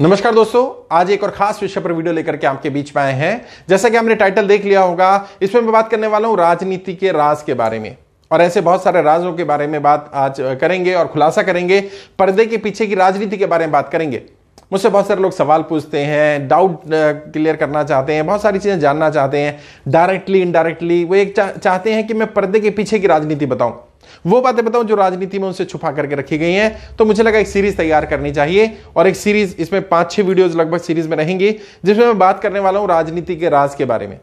नमस्कार दोस्तों आज एक और खास विषय पर वीडियो लेकर के आपके बीच में आए हैं जैसा कि हमने टाइटल देख लिया होगा इसमें मैं बात करने वाला हूं राजनीति के राज के बारे में और ऐसे बहुत सारे राजों के बारे में बात आज करेंगे और खुलासा करेंगे पर्दे के पीछे की राजनीति के बारे में बात करेंगे मुझसे बहुत सारे लोग सवाल पूछते हैं डाउट क्लियर करना चाहते हैं बहुत सारी चीज़ें जानना चाहते हैं डायरेक्टली इनडायरेक्टली वो एक चाहते हैं कि मैं पर्दे के पीछे की राजनीति बताऊं वो बातें बताऊं जो राजनीति में उनसे छुपा करके रखी गई हैं तो मुझे लगा एक सीरीज तैयार करनी चाहिए और एक सीरीज इसमें पांच छह वीडियोज लगभग सीरीज में रहेंगी जिसमें मैं बात करने वाला हूं राजनीति के राज के बारे में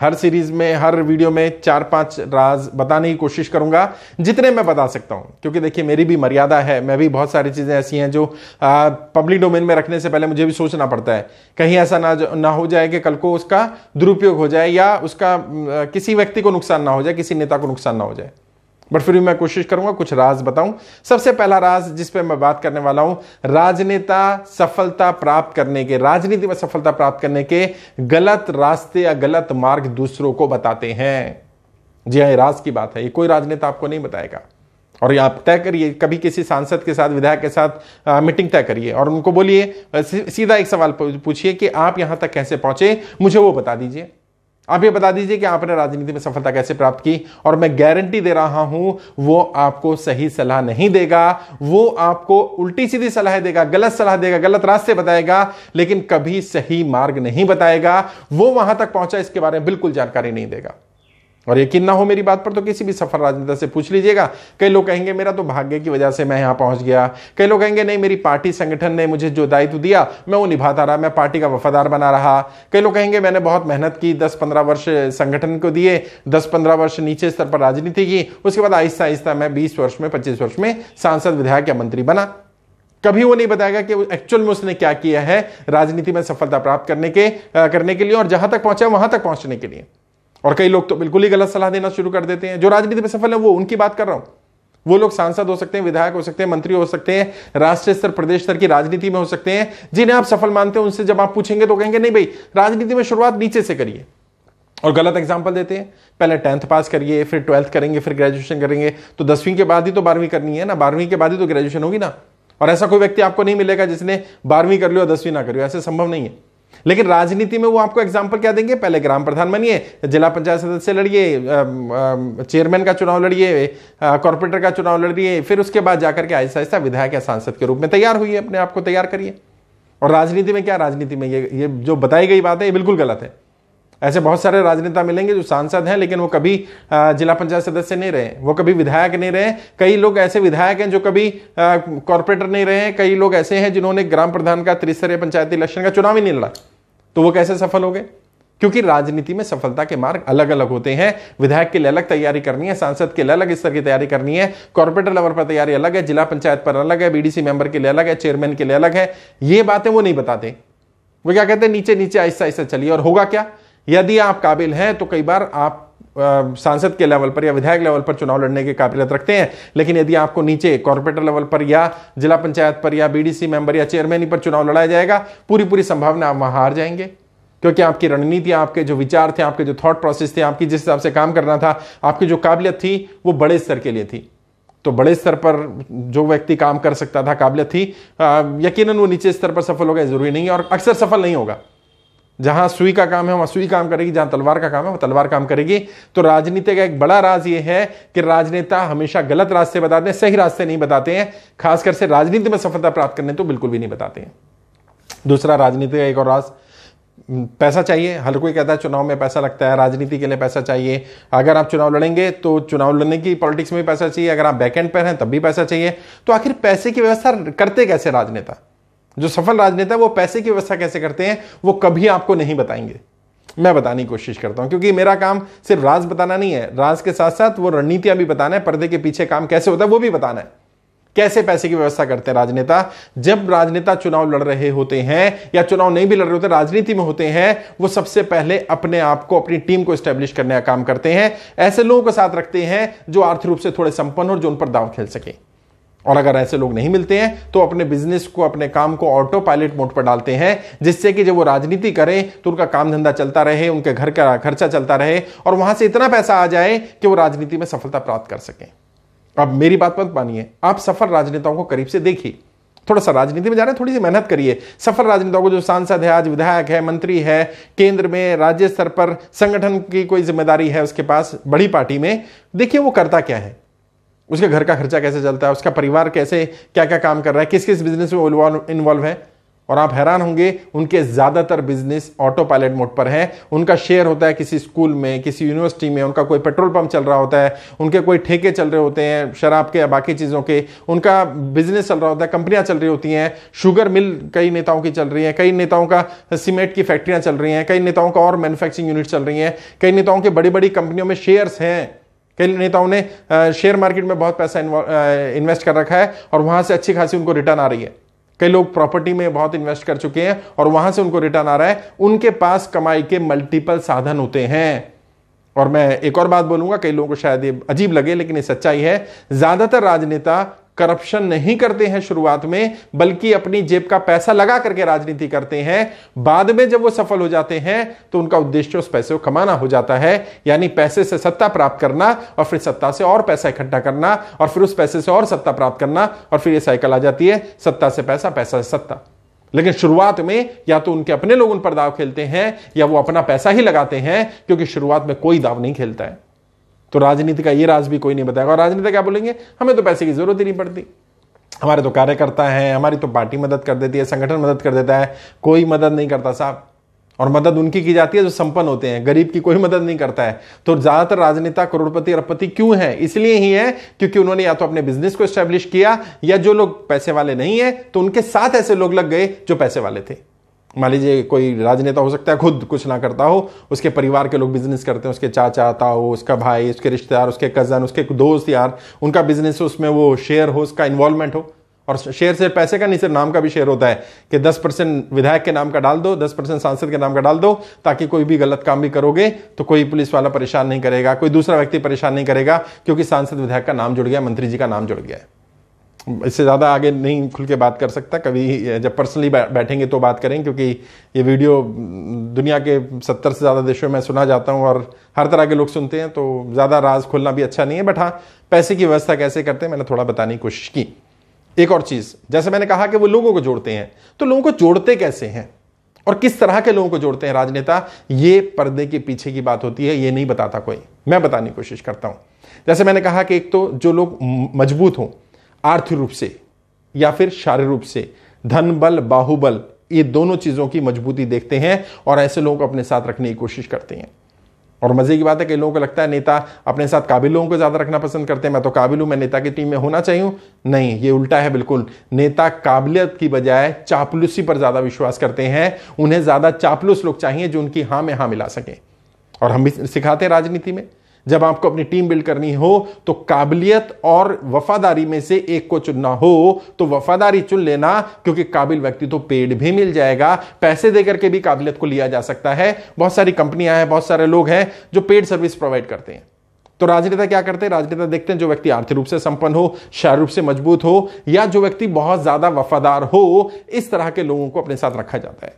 हर सीरीज में हर वीडियो में चार पांच राज बताने की कोशिश करूंगा जितने मैं बता सकता हूं क्योंकि देखिए मेरी भी मर्यादा है मैं भी बहुत सारी चीज़ें ऐसी हैं जो पब्लिक डोमेन में रखने से पहले मुझे भी सोचना पड़ता है कहीं ऐसा ना ना हो जाए कि कल को उसका दुरुपयोग हो जाए या उसका किसी व्यक्ति को नुकसान ना हो जाए किसी नेता को नुकसान ना हो जाए बट फिर भी मैं कोशिश करूंगा कुछ राज बताऊं सबसे पहला राज जिस पे मैं बात करने वाला हूं राजनेता सफलता प्राप्त करने के राजनीति में सफलता प्राप्त करने के गलत रास्ते या गलत मार्ग दूसरों को बताते हैं जी हाँ राज की बात है ये कोई राजनेता आपको नहीं बताएगा और आप तय करिए कभी किसी सांसद के साथ विधायक के साथ आ, मीटिंग तय करिए और उनको बोलिए सीधा एक सवाल पूछिए कि आप यहां तक कैसे पहुंचे मुझे वो बता दीजिए आप ये बता दीजिए कि आपने राजनीति में सफलता कैसे प्राप्त की और मैं गारंटी दे रहा हूं वो आपको सही सलाह नहीं देगा वो आपको उल्टी सीधी सलाह देगा गलत सलाह देगा गलत रास्ते बताएगा लेकिन कभी सही मार्ग नहीं बताएगा वो वहां तक पहुंचा इसके बारे में बिल्कुल जानकारी नहीं देगा और यकीन ना हो मेरी बात पर तो किसी भी सफल राजनेता से पूछ लीजिएगा कई लोग कहेंगे मेरा तो भाग्य की वजह से मैं यहां पहुंच गया कई लोग कहेंगे नहीं मेरी पार्टी संगठन ने मुझे जो दायित्व दिया मैं वो निभाता रहा मैं पार्टी का वफादार बना रहा कई लोग कहेंगे मैंने बहुत मेहनत की दस पंद्रह वर्ष संगठन को दिए दस पंद्रह वर्ष नीचे स्तर पर राजनीति की उसके बाद आहिस्ता आहिस्ता मैं बीस वर्ष में पच्चीस वर्ष में सांसद विधायक या मंत्री बना कभी वो नहीं बताएगा कि एक्चुअल में उसने क्या किया है राजनीति में सफलता प्राप्त करने के करने के लिए और जहां तक पहुंचा वहां तक पहुंचने के लिए और कई लोग तो बिल्कुल ही गलत सलाह देना शुरू कर देते हैं जो राजनीति में सफल है वो उनकी बात कर रहा हूं वो लोग सांसद हो सकते हैं विधायक हो सकते हैं मंत्री हो सकते हैं राष्ट्रीय स्तर प्रदेश स्तर की राजनीति में हो सकते हैं जिन्हें आप सफल मानते हैं उनसे जब आप पूछेंगे तो कहेंगे नहीं भाई राजनीति में शुरुआत नीचे से करिए और गलत एग्जाम्पल देते हैं पहले टेंथ पास करिए फिर ट्वेल्थ करेंगे फिर ग्रेजुएशन करेंगे तो दसवीं के बाद ही तो बारहवीं करनी है ना बारहवीं के बाद ही तो ग्रेजुएशन होगी ना और ऐसा कोई व्यक्ति आपको नहीं मिलेगा जिसने बारहवीं कर लियो और दसवीं ना करी ऐसे संभव नहीं है लेकिन राजनीति में वो आपको एग्जाम्पल क्या देंगे पहले ग्राम प्रधान बनिए जिला पंचायत सदस्य लड़िए चेयरमैन का चुनाव लड़िए कॉरपोरेटर का चुनाव लड़िए फिर उसके बाद जाकर के आहिस्ता आहिस्ता विधायक या सांसद के रूप में तैयार हुई अपने आप को तैयार करिए और राजनीति में क्या राजनीति में ये ये जो बताई गई बात है ये बिल्कुल गलत है ऐसे बहुत सारे राजनेता मिलेंगे जो सांसद हैं लेकिन वो कभी जिला पंचायत सदस्य नहीं रहे वो कभी विधायक नहीं रहे कई लोग ऐसे विधायक हैं जो कभी कॉरपोरेटर नहीं रहे कई लोग ऐसे हैं जिन्होंने ग्राम प्रधान का त्रिस्तरीय पंचायती इलेक्शन का चुनाव ही नहीं लड़ा तो वो कैसे सफल हो गए क्योंकि राजनीति में सफलता के मार्ग अलग अलग होते हैं विधायक के लिए अलग तैयारी करनी है सांसद के लिए अलग स्तर की तैयारी करनी है कॉर्पोरेट लेवल पर तैयारी अलग है जिला पंचायत पर अलग है बीडीसी मेंबर के लिए अलग है चेयरमैन के लिए अलग है ये बातें वो नहीं बताते वो क्या कहते हैं नीचे नीचे ऐसा ऐसा चलिए और होगा क्या यदि आप काबिल हैं तो कई बार आप सांसद के लेवल पर या विधायक लेवल पर चुनाव लड़ने की काबिलियत रखते हैं लेकिन यदि आपको नीचे कॉरपोरेटर लेवल पर या जिला पंचायत पर या बीडीसी मेंबर या चेयरमैन पर चुनाव लड़ाया जाएगा पूरी पूरी संभावना आप वहां हार जाएंगे क्योंकि आपकी रणनीति आपके जो विचार थे आपके जो थॉट प्रोसेस थे आपकी जिस हिसाब से काम करना था आपकी जो काबिलियत थी वो बड़े स्तर के लिए थी तो बड़े स्तर पर जो व्यक्ति काम कर सकता था काबिलियत थी यकीनन वो नीचे स्तर पर सफल होगा जरूरी नहीं और अक्सर सफल नहीं होगा जहां सुई का काम है वहां सुई काम करेगी जहां तलवार का काम है वह तलवार काम करेगी तो राजनीति का एक बड़ा राज यह है कि राजनेता हमेशा गलत रास्ते बताते हैं सही रास्ते नहीं बताते हैं खासकर से राजनीति में सफलता प्राप्त करने तो बिल्कुल भी नहीं बताते हैं दूसरा राजनीति का एक और राज पैसा चाहिए हर कोई कहता है चुनाव में पैसा लगता है राजनीति के लिए पैसा चाहिए अगर आप चुनाव लड़ेंगे तो चुनाव लड़ने की पॉलिटिक्स में भी पैसा चाहिए अगर आप बैकएंड पर हैं तब भी पैसा चाहिए तो आखिर पैसे की व्यवस्था करते कैसे राजनेता जो सफल राजनेता वो पैसे की व्यवस्था कैसे करते हैं वो कभी आपको नहीं बताएंगे मैं बताने की कोशिश करता हूं क्योंकि मेरा काम सिर्फ राज बताना नहीं है राज के साथ साथ वो रणनीतियां भी बताना है पर्दे के पीछे काम कैसे होता है वो भी बताना है कैसे पैसे की व्यवस्था करते हैं राजनेता जब राजनेता चुनाव लड़ रहे होते हैं या चुनाव नहीं भी लड़ रहे होते राजनीति में होते हैं वो सबसे पहले अपने आप को अपनी टीम को स्टैब्लिश करने का काम करते हैं ऐसे लोगों को साथ रखते हैं जो आर्थिक रूप से थोड़े संपन्न हो जो उन पर दाव खेल सकें और अगर ऐसे लोग नहीं मिलते हैं तो अपने बिजनेस को अपने काम को ऑटो पायलट मोड पर डालते हैं जिससे कि जब वो राजनीति करें तो उनका काम धंधा चलता रहे उनके घर का खर्चा चलता रहे और वहां से इतना पैसा आ जाए कि वो राजनीति में सफलता प्राप्त कर सकें अब मेरी बात मत मानिए आप सफल राजनेताओं को करीब से देखिए थोड़ा सा राजनीति में जा रहे हैं थोड़ी सी मेहनत करिए सफल राजनेताओं को जो सांसद है आज विधायक है मंत्री है केंद्र में राज्य स्तर पर संगठन की कोई जिम्मेदारी है उसके पास बड़ी पार्टी में देखिए वो करता क्या है उसके घर का खर्चा कैसे चलता है उसका परिवार कैसे क्या क्या काम कर रहा है किस किस बिजनेस में इन्वॉल्व है और आप हैरान होंगे उनके ज़्यादातर बिजनेस ऑटो पायलट मोड पर है उनका शेयर होता है किसी स्कूल में किसी यूनिवर्सिटी में उनका कोई पेट्रोल पंप चल रहा होता है उनके कोई ठेके चल रहे होते हैं शराब के या बाकी चीज़ों के उनका बिजनेस चल रहा होता है कंपनियां चल रही होती हैं शुगर मिल कई नेताओं की चल रही है कई नेताओं का सीमेंट की फैक्ट्रियाँ चल रही हैं कई नेताओं का और मैनुफैक्चरिंग यूनिट चल रही हैं कई नेताओं के बड़ी बड़ी कंपनियों में शेयर्स हैं कई नेताओं ने शेयर मार्केट में बहुत पैसा इन्वेस्ट कर रखा है और वहां से अच्छी खासी उनको रिटर्न आ रही है कई लोग प्रॉपर्टी में बहुत इन्वेस्ट कर चुके हैं और वहां से उनको रिटर्न आ रहा है उनके पास कमाई के मल्टीपल साधन होते हैं और मैं एक और बात बोलूंगा कई लोगों को शायद ये अजीब लगे लेकिन ये सच्चाई है ज्यादातर राजनेता करप्शन नहीं करते हैं शुरुआत में बल्कि अपनी जेब का पैसा लगा करके राजनीति करते हैं बाद में जब वो सफल हो जाते हैं तो उनका उद्देश्य उस पैसे को कमाना हो जाता है यानी पैसे से सत्ता प्राप्त करना और फिर सत्ता से और पैसा इकट्ठा करना और फिर उस पैसे से और सत्ता प्राप्त करना और फिर यह साइकिल आ जाती है सत्ता से पैसा पैसा से सत्ता लेकिन शुरुआत में या तो उनके अपने लोग उन पर दाव खेलते हैं या वो अपना पैसा ही लगाते हैं क्योंकि शुरुआत में कोई दाव नहीं खेलता है तो राजनीति का ये राज भी कोई नहीं बताएगा और राजनीति क्या बोलेंगे हमें तो पैसे की जरूरत ही नहीं पड़ती हमारे तो कार्यकर्ता हैं हमारी तो पार्टी मदद कर देती है संगठन मदद कर देता है कोई मदद नहीं करता साहब और मदद उनकी की जाती है जो संपन्न होते हैं गरीब की कोई मदद नहीं करता है तो ज्यादातर राजनेता करोड़पति अरबपति क्यों है इसलिए ही है क्योंकि उन्होंने या तो अपने बिजनेस को स्टैब्लिश किया या जो लोग पैसे वाले नहीं है तो उनके साथ ऐसे लोग लग गए जो पैसे वाले थे मान लीजिए कोई राजनेता हो सकता है खुद कुछ ना करता हो उसके परिवार के लोग बिजनेस करते हैं उसके चाचा ताओ उसका भाई उसके रिश्तेदार उसके कज़न उसके दोस्त यार उनका बिजनेस उसमें वो शेयर हो उसका इन्वॉल्वमेंट हो और शेयर से पैसे का नहीं सिर्फ नाम का भी शेयर होता है कि दस परसेंट विधायक के नाम का डाल दो दस परसेंट सांसद के नाम का डाल दो ताकि कोई भी गलत काम भी करोगे तो कोई पुलिस वाला परेशान नहीं करेगा कोई दूसरा व्यक्ति परेशान नहीं करेगा क्योंकि सांसद विधायक का नाम जुड़ गया मंत्री जी का नाम जुड़ गया है इससे ज़्यादा आगे नहीं खुल के बात कर सकता कभी जब पर्सनली बैठेंगे तो बात करें क्योंकि ये वीडियो mm, दुनिया के सत्तर से ज़्यादा देशों में सुना जाता हूँ और हर तरह के लोग सुनते हैं तो ज़्यादा राज खोलना भी अच्छा नहीं है बट हाँ पैसे की व्यवस्था कैसे करते हैं मैंने थोड़ा बताने की कोशिश की एक और चीज़ जैसे मैंने कहा कि वो लोगों को जोड़ते हैं तो लोगों को जोड़ते कैसे हैं और किस तरह के लोगों को जोड़ते हैं राजनेता ये पर्दे के पीछे की बात होती है ये नहीं बताता कोई मैं बताने की कोशिश करता हूँ जैसे मैंने कहा कि एक तो जो लोग मजबूत हों आर्थिक रूप से या फिर शारीरिक रूप से धन बल बाहुबल ये दोनों चीज़ों की मजबूती देखते हैं और ऐसे लोगों को अपने साथ रखने की कोशिश करते हैं और मजे की बात है कई लोगों को लगता है नेता अपने साथ काबिल लोगों को ज़्यादा रखना पसंद करते हैं मैं तो काबिल हूं मैं नेता की टीम में होना चाहिए नहीं ये उल्टा है बिल्कुल नेता काबिलियत की बजाय चापलूसी पर ज़्यादा विश्वास करते हैं उन्हें ज़्यादा चापलूस लोग चाहिए जो उनकी हाँ में हाँ मिला सके और हम भी सिखाते हैं राजनीति में जब आपको अपनी टीम बिल्ड करनी हो तो काबिलियत और वफादारी में से एक को चुनना हो तो वफादारी चुन लेना क्योंकि काबिल व्यक्ति तो पेड भी मिल जाएगा पैसे देकर के भी काबिलियत को लिया जा सकता है बहुत सारी कंपनियां हैं बहुत सारे लोग हैं जो पेड सर्विस प्रोवाइड करते हैं तो राजनेता क्या करते हैं राजनेता देखते हैं जो व्यक्ति आर्थिक रूप से संपन्न हो शारीरिक रूप से मजबूत हो या जो व्यक्ति बहुत ज्यादा वफादार हो इस तरह के लोगों को अपने साथ रखा जाता है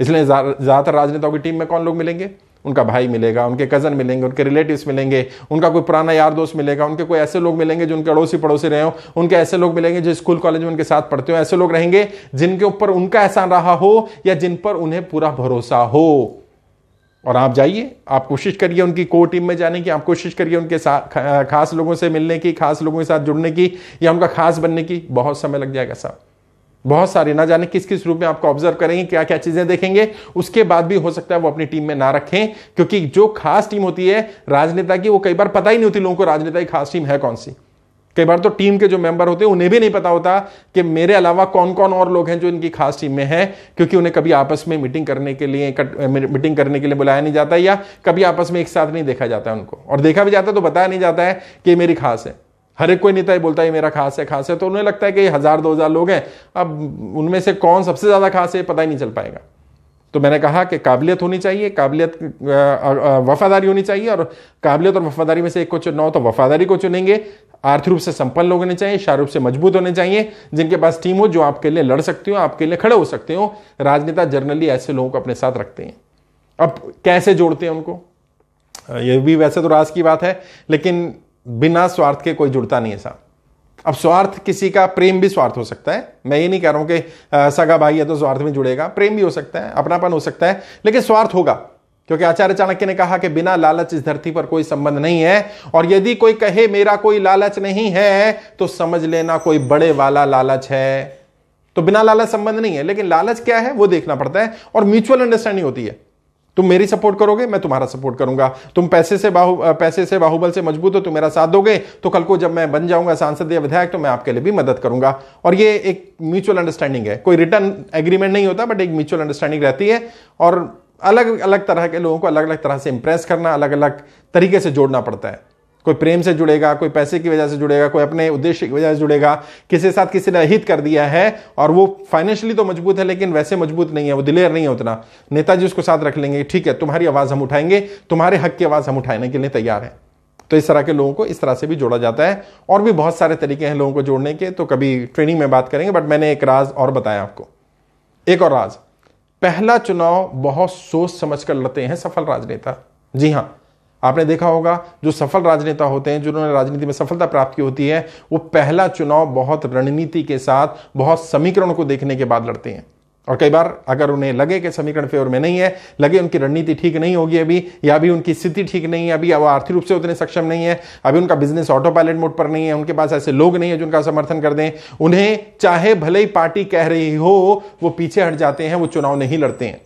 इसलिए ज्यादातर राजनेताओं की टीम में कौन लोग मिलेंगे उनका भाई मिलेगा उनके कज़न मिलेंगे उनके रिलेटिव्स मिलेंगे उनका कोई पुराना यार दोस्त मिलेगा उनके कोई ऐसे लोग मिलेंगे जो उनके अड़ोसी पड़ोसी रहे हो उनके ऐसे लोग मिलेंगे जो स्कूल कॉलेज में उनके साथ पढ़ते हो ऐसे लोग रहेंगे जिनके ऊपर उनका एहसान रहा हो या जिन पर उन्हें पूरा भरोसा हो और आप जाइए आप कोशिश करिए उनकी को टीम में जाने की आप कोशिश करिए उनके साथ खास लोगों से मिलने की खास लोगों के साथ जुड़ने की या उनका खास बनने की बहुत समय लग जाएगा साहब बहुत सारे ना जाने किस किस रूप में आपको ऑब्जर्व करेंगे क्या क्या चीजें देखेंगे उसके बाद भी हो सकता है वो अपनी टीम में ना रखें क्योंकि जो खास टीम होती है राजनेता की वो कई बार पता ही नहीं होती लोगों को राजनेता की खास टीम है कौन सी कई बार तो टीम के जो मेंबर होते हैं उन्हें भी नहीं पता होता कि मेरे अलावा कौन कौन और लोग हैं जो इनकी खास टीम में हैं क्योंकि उन्हें कभी आपस में मीटिंग करने के लिए मीटिंग करने के लिए बुलाया नहीं जाता या कभी आपस में एक साथ नहीं देखा जाता है उनको और देखा भी जाता है तो बताया नहीं जाता है कि मेरी खास है हर एक कोई नेता ही बोलता है मेरा खास है खास है तो उन्हें लगता है कि हजार दो हजार लोग हैं अब उनमें से कौन सबसे ज्यादा खास है पता ही नहीं चल पाएगा तो मैंने कहा कि काबिलियत होनी चाहिए काबिलियत वफादारी होनी चाहिए और काबिलियत और वफादारी में से एक को चुनना हो तो वफादारी को चुनेंगे आर्थिक रूप से संपन्न लोग होने चाहिए शाहरुख रूप से मजबूत होने चाहिए जिनके पास टीम हो जो आपके लिए लड़ सकती हो आपके लिए खड़े हो सकते हो राजनेता जर्नली ऐसे लोगों को अपने साथ रखते हैं अब कैसे जोड़ते हैं उनको ये भी वैसे तो राज की बात है लेकिन बिना स्वार्थ के कोई जुड़ता नहीं है साहब अब स्वार्थ किसी का प्रेम भी स्वार्थ हो सकता है मैं ये नहीं कह रहा हूं कि सगा भाई है तो स्वार्थ में जुड़ेगा प्रेम भी हो सकता है अपनापन हो सकता है लेकिन स्वार्थ होगा क्योंकि आचार्य चाणक्य ने कहा कि बिना लालच इस धरती पर कोई संबंध नहीं है और यदि कोई कहे मेरा कोई लालच नहीं है तो समझ लेना कोई बड़े वाला लालच है तो बिना लालच संबंध नहीं है लेकिन लालच क्या है वो देखना पड़ता है और म्यूचुअल अंडरस्टैंडिंग होती है तुम मेरी सपोर्ट करोगे मैं तुम्हारा सपोर्ट करूंगा तुम पैसे से बाहु पैसे से बाहुबल से मजबूत हो तुम तो मेरा साथ दोगे तो कल को जब मैं बन जाऊंगा सांसद या विधायक तो मैं आपके लिए भी मदद करूंगा और ये एक म्यूचुअल अंडरस्टैंडिंग है कोई रिटर्न एग्रीमेंट नहीं होता बट एक म्यूचुअल अंडरस्टैंडिंग रहती है और अलग अलग तरह के लोगों को अलग अलग तरह से इंप्रेस करना अलग अलग तरीके से जोड़ना पड़ता है कोई प्रेम से जुड़ेगा कोई पैसे की वजह से जुड़ेगा कोई अपने उद्देश्य की वजह से जुड़ेगा किसी के साथ किसी ने अहित कर दिया है और वो फाइनेंशियली तो मजबूत है लेकिन वैसे मजबूत नहीं है वो दिलेर नहीं है उतना नेताजी उसको साथ रख लेंगे ठीक है तुम्हारी आवाज़ हम उठाएंगे तुम्हारे हक की आवाज़ हम उठाने के लिए तैयार हैं तो इस तरह के लोगों को इस तरह से भी जोड़ा जाता है और भी बहुत सारे तरीके हैं लोगों को जोड़ने के तो कभी ट्रेनिंग में बात करेंगे बट मैंने एक राज और बताया आपको एक और राज पहला चुनाव बहुत सोच समझ कर लड़ते हैं सफल राजनेता जी हाँ आपने देखा होगा जो सफल राजनेता होते हैं जिन्होंने राजनीति में सफलता प्राप्त की होती है वो पहला चुनाव बहुत रणनीति के साथ बहुत समीकरण को देखने के बाद लड़ते हैं और कई बार अगर उन्हें लगे कि समीकरण फेवर में नहीं है लगे उनकी रणनीति ठीक नहीं होगी अभी या अभी उनकी स्थिति ठीक नहीं है अभी वो आर्थिक रूप से उतने सक्षम नहीं है अभी उनका बिजनेस ऑटो पायलट मोड पर नहीं है उनके पास ऐसे लोग नहीं है जो उनका समर्थन कर दें उन्हें चाहे भले ही पार्टी कह रही हो वो पीछे हट जाते हैं वो चुनाव नहीं लड़ते हैं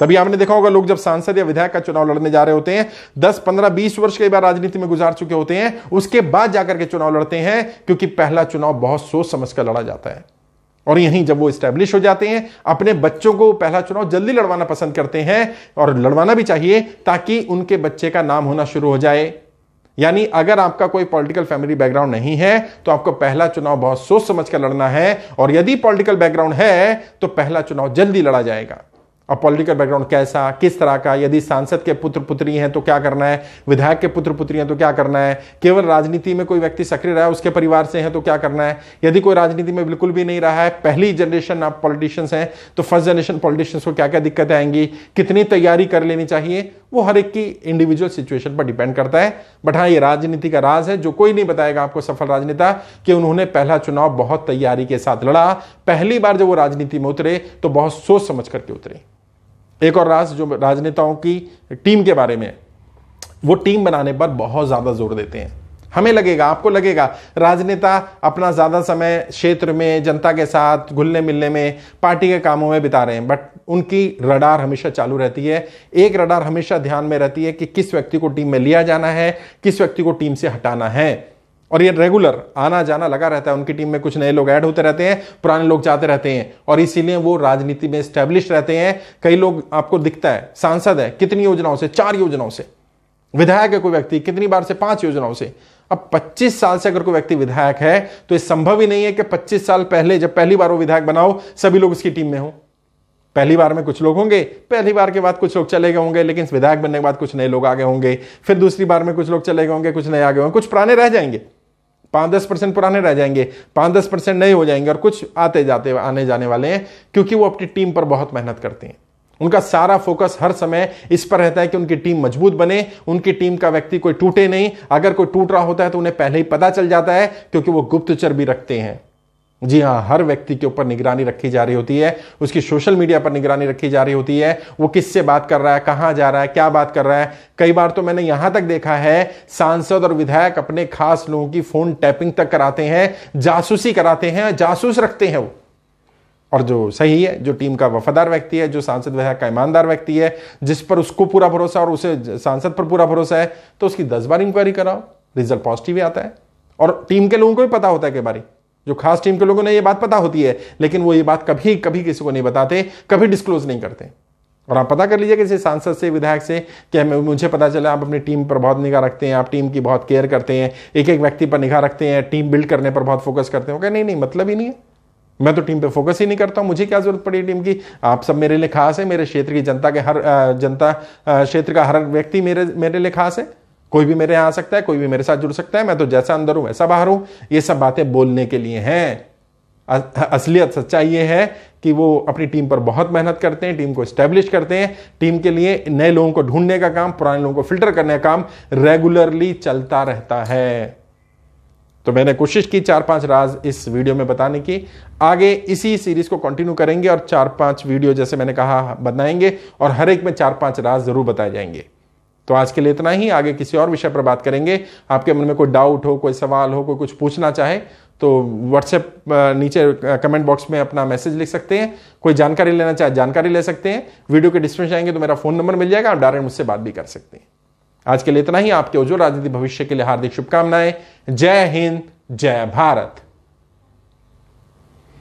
तभी आपने देखा होगा लोग जब सांसद या विधायक का चुनाव लड़ने जा रहे होते हैं दस पंद्रह बीस वर्ष कई बार राजनीति में गुजार चुके होते हैं उसके बाद जाकर के चुनाव लड़ते हैं क्योंकि पहला चुनाव बहुत सोच समझ कर लड़ा जाता है और यहीं जब वो स्टैब्लिश हो जाते हैं अपने बच्चों को पहला चुनाव जल्दी लड़वाना पसंद करते हैं और लड़वाना भी चाहिए ताकि उनके बच्चे का नाम होना शुरू हो जाए यानी अगर आपका कोई पॉलिटिकल फैमिली बैकग्राउंड नहीं है तो आपको पहला चुनाव बहुत सोच समझ कर लड़ना है और यदि पॉलिटिकल बैकग्राउंड है तो पहला चुनाव जल्दी लड़ा जाएगा और पॉलिटिकल बैकग्राउंड कैसा किस तरह का यदि सांसद के पुत्र पुत्री हैं तो क्या करना है विधायक के पुत्र पुत्री हैं तो क्या करना है केवल राजनीति में कोई व्यक्ति सक्रिय रहा है उसके परिवार से हैं तो क्या करना है यदि कोई राजनीति में बिल्कुल भी नहीं रहा है पहली जनरेशन आप पॉलिटिशियंस हैं तो फर्स्ट जनरेशन पॉलिटिशियंस को क्या क्या दिक्कतें आएंगी कितनी तैयारी कर लेनी चाहिए वो हर एक की इंडिविजुअल सिचुएशन पर डिपेंड करता है बट हाँ ये राजनीति का राज है जो कोई नहीं बताएगा आपको सफल राजनेता कि उन्होंने पहला चुनाव बहुत तैयारी के साथ लड़ा पहली बार जब वो राजनीति में उतरे तो बहुत सोच समझ करके उतरे एक और राज जो राजनेताओं की टीम के बारे में वो टीम बनाने पर बहुत ज़्यादा जोर देते हैं हमें लगेगा आपको लगेगा राजनेता अपना ज़्यादा समय क्षेत्र में जनता के साथ घुलने मिलने में पार्टी के कामों में बिता रहे हैं बट उनकी रडार हमेशा चालू रहती है एक रडार हमेशा ध्यान में रहती है कि किस व्यक्ति को टीम में लिया जाना है किस व्यक्ति को टीम से हटाना है और ये रेगुलर आना जाना लगा रहता है उनकी टीम में कुछ नए लोग ऐड होते रहते हैं पुराने लोग जाते रहते हैं और इसीलिए वो राजनीति में स्टैब्लिश रहते हैं कई लोग आपको दिखता है सांसद है कितनी योजनाओं से चार योजनाओं से विधायक है कोई व्यक्ति कितनी बार से पांच योजनाओं से अब 25 साल से अगर कोई व्यक्ति विधायक है तो यह संभव ही नहीं है कि 25 साल पहले जब पहली बार वो विधायक बनाओ सभी लोग उसकी टीम में हो पहली बार में कुछ लोग होंगे पहली बार के बाद कुछ लोग चले गए होंगे लेकिन विधायक बनने के बाद कुछ नए लोग आगे होंगे फिर दूसरी बार में कुछ लोग चले गए होंगे कुछ नए आगे होंगे कुछ पुराने रह जाएंगे पाँच दस परसेंट पुराने रह जाएंगे पाँच दस परसेंट नए हो जाएंगे और कुछ आते जाते आने जाने वाले हैं क्योंकि वो अपनी टीम पर बहुत मेहनत करते हैं उनका सारा फोकस हर समय इस पर रहता है कि उनकी टीम मजबूत बने उनकी टीम का व्यक्ति कोई टूटे नहीं अगर कोई टूट रहा होता है तो उन्हें पहले ही पता चल जाता है क्योंकि वो गुप्तचर भी रखते हैं जी हाँ हर व्यक्ति के ऊपर निगरानी रखी जा रही होती है उसकी सोशल मीडिया पर निगरानी रखी जा रही होती है वो किससे बात कर रहा है कहाँ जा रहा है क्या बात कर रहा है कई बार तो मैंने यहां तक देखा है सांसद और विधायक अपने खास लोगों की फोन टैपिंग तक कराते हैं जासूसी कराते हैं जासूस रखते हैं वो और जो सही है जो टीम का वफादार व्यक्ति है जो सांसद विधायक का ईमानदार व्यक्ति है जिस पर उसको पूरा भरोसा और उसे सांसद पर पूरा भरोसा है तो उसकी दस बार इंक्वायरी कराओ रिजल्ट पॉजिटिव ही आता है और टीम के लोगों को भी पता होता है कई बारी जो खास टीम के लोगों ने ये बात पता होती है लेकिन वो ये बात कभी कभी किसी को नहीं बताते कभी डिस्क्लोज नहीं करते और आप पता कर लीजिए किसी सांसद से विधायक से कि मुझे पता चला आप अपनी टीम पर बहुत निगाह रखते हैं आप टीम की बहुत केयर करते हैं एक एक व्यक्ति पर निगाह रखते हैं टीम बिल्ड करने पर बहुत फोकस करते हैं वो नहीं नहीं मतलब ही नहीं है मैं तो टीम पे फोकस ही नहीं करता हूँ मुझे क्या जरूरत पड़ी टीम की आप सब मेरे लिए खास है मेरे क्षेत्र की जनता के हर जनता क्षेत्र का हर व्यक्ति मेरे मेरे लिए खास है कोई भी मेरे यहां आ सकता है कोई भी मेरे साथ जुड़ सकता है मैं तो जैसा अंदर हूं वैसा बाहर हूं ये सब बातें बोलने के लिए हैं असलियत सच्चाई ये है कि वो अपनी टीम पर बहुत मेहनत करते हैं टीम को स्टैब्लिश करते हैं टीम के लिए नए लोगों को ढूंढने का काम पुराने लोगों को फिल्टर करने का काम रेगुलरली चलता रहता है तो मैंने कोशिश की चार पांच राज इस वीडियो में बताने की आगे इसी सीरीज को कंटिन्यू करेंगे और चार पांच वीडियो जैसे मैंने कहा बनाएंगे और हर एक में चार पांच राज जरूर बताए जाएंगे तो आज के लिए इतना ही आगे किसी और विषय पर बात करेंगे आपके मन में कोई डाउट हो कोई सवाल हो कोई कुछ पूछना चाहे तो व्हाट्सएप नीचे कमेंट बॉक्स में अपना मैसेज लिख सकते हैं कोई जानकारी लेना चाहे जानकारी ले सकते हैं वीडियो के डिस्क्रिप्शन आएंगे तो मेरा फोन नंबर मिल जाएगा आप डायरेक्ट मुझसे बात भी कर सकते हैं आज के लिए इतना ही आपके उज्जवल राजनीति भविष्य के लिए हार्दिक शुभकामनाएं जय हिंद जय भारत